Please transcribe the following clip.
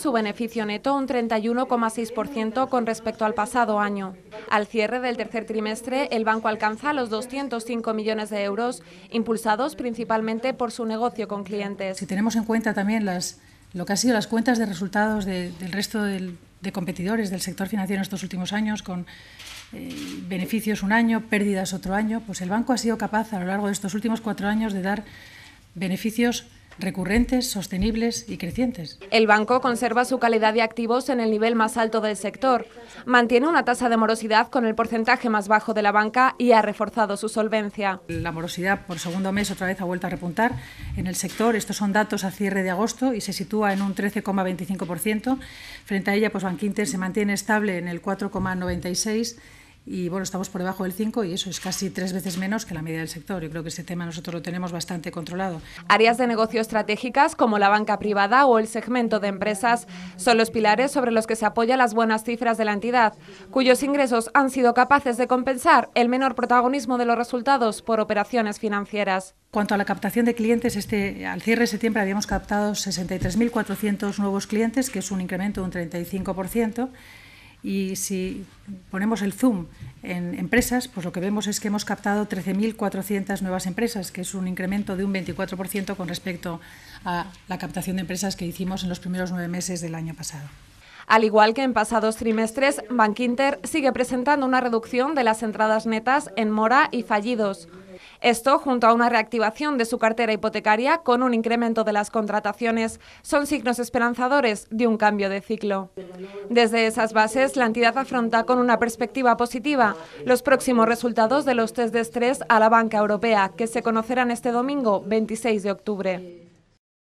su beneficio neto un 31,6% con respecto al pasado año. Al cierre del tercer trimestre, el banco alcanza los 205 millones de euros, impulsados principalmente por su negocio con clientes. Si tenemos en cuenta también las, lo que han sido las cuentas de resultados del resto de competidores del sector financiero en estos últimos años, con eh, beneficios un año, pérdidas otro año, pues el banco ha sido capaz a lo largo de estos últimos cuatro años de dar beneficios recurrentes, sostenibles y crecientes. El banco conserva su calidad de activos en el nivel más alto del sector, mantiene una tasa de morosidad con el porcentaje más bajo de la banca y ha reforzado su solvencia. La morosidad por segundo mes otra vez ha vuelto a repuntar en el sector. Estos son datos a cierre de agosto y se sitúa en un 13,25%. Frente a ella, pues Banquinter se mantiene estable en el 4,96% y bueno, estamos por debajo del 5 y eso es casi tres veces menos que la media del sector. Yo creo que ese tema nosotros lo tenemos bastante controlado. Áreas de negocio estratégicas como la banca privada o el segmento de empresas son los pilares sobre los que se apoyan las buenas cifras de la entidad, cuyos ingresos han sido capaces de compensar el menor protagonismo de los resultados por operaciones financieras. Cuanto a la captación de clientes, este, al cierre de septiembre habíamos captado 63.400 nuevos clientes, que es un incremento de un 35%. Y si ponemos el zoom en empresas, pues lo que vemos es que hemos captado 13.400 nuevas empresas, que es un incremento de un 24% con respecto a la captación de empresas que hicimos en los primeros nueve meses del año pasado. Al igual que en pasados trimestres, Bankinter sigue presentando una reducción de las entradas netas en mora y fallidos. Esto, junto a una reactivación de su cartera hipotecaria con un incremento de las contrataciones, son signos esperanzadores de un cambio de ciclo. Desde esas bases, la entidad afronta con una perspectiva positiva los próximos resultados de los test de estrés a la banca europea, que se conocerán este domingo 26 de octubre.